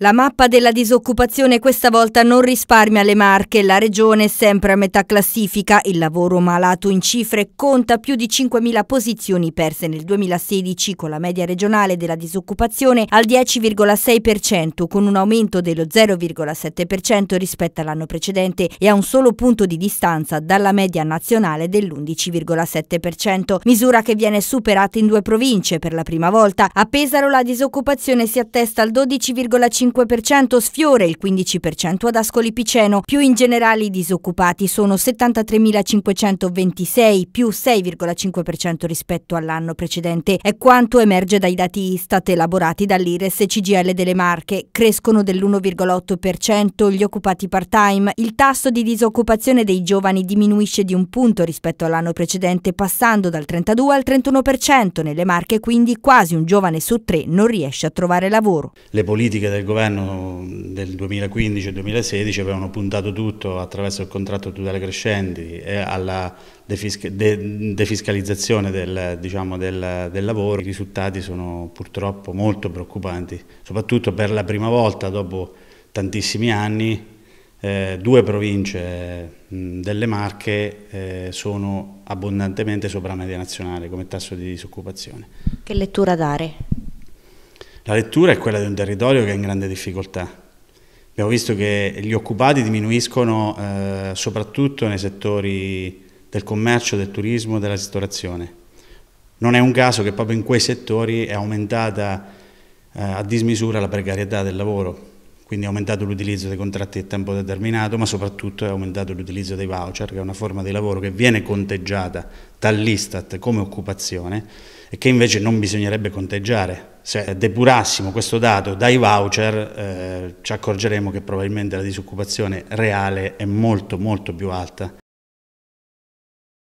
La mappa della disoccupazione questa volta non risparmia le marche, la regione è sempre a metà classifica, il lavoro malato in cifre conta più di 5.000 posizioni perse nel 2016 con la media regionale della disoccupazione al 10,6% con un aumento dello 0,7% rispetto all'anno precedente e a un solo punto di distanza dalla media nazionale dell'11,7%, misura che viene superata in due province per la prima volta. A Pesaro la disoccupazione si attesta al 12,5% 25% sfiora il 15% ad Ascoli Piceno. Più in generale i disoccupati sono 73.526, più 6,5% rispetto all'anno precedente. È quanto emerge dai dati Istat elaborati dall'IRES CGL delle Marche. Crescono dell'1,8% gli occupati part-time. Il tasso di disoccupazione dei giovani diminuisce di un punto rispetto all'anno precedente, passando dal 32 al 31%. Nelle Marche quindi quasi un giovane su tre non riesce a trovare lavoro. Le politiche del governo governo del 2015 2016 avevano puntato tutto attraverso il contratto tutele crescenti e alla defiscalizzazione del, diciamo, del, del lavoro. I risultati sono purtroppo molto preoccupanti, soprattutto per la prima volta dopo tantissimi anni eh, due province mh, delle Marche eh, sono abbondantemente sopra la media nazionale come tasso di disoccupazione. Che lettura dare? La lettura è quella di un territorio che è in grande difficoltà. Abbiamo visto che gli occupati diminuiscono eh, soprattutto nei settori del commercio, del turismo, e della ristorazione. Non è un caso che proprio in quei settori è aumentata eh, a dismisura la precarietà del lavoro, quindi è aumentato l'utilizzo dei contratti a tempo determinato, ma soprattutto è aumentato l'utilizzo dei voucher, che è una forma di lavoro che viene conteggiata dall'Istat come occupazione e che invece non bisognerebbe conteggiare se depurassimo questo dato dai voucher eh, ci accorgeremo che probabilmente la disoccupazione reale è molto molto più alta.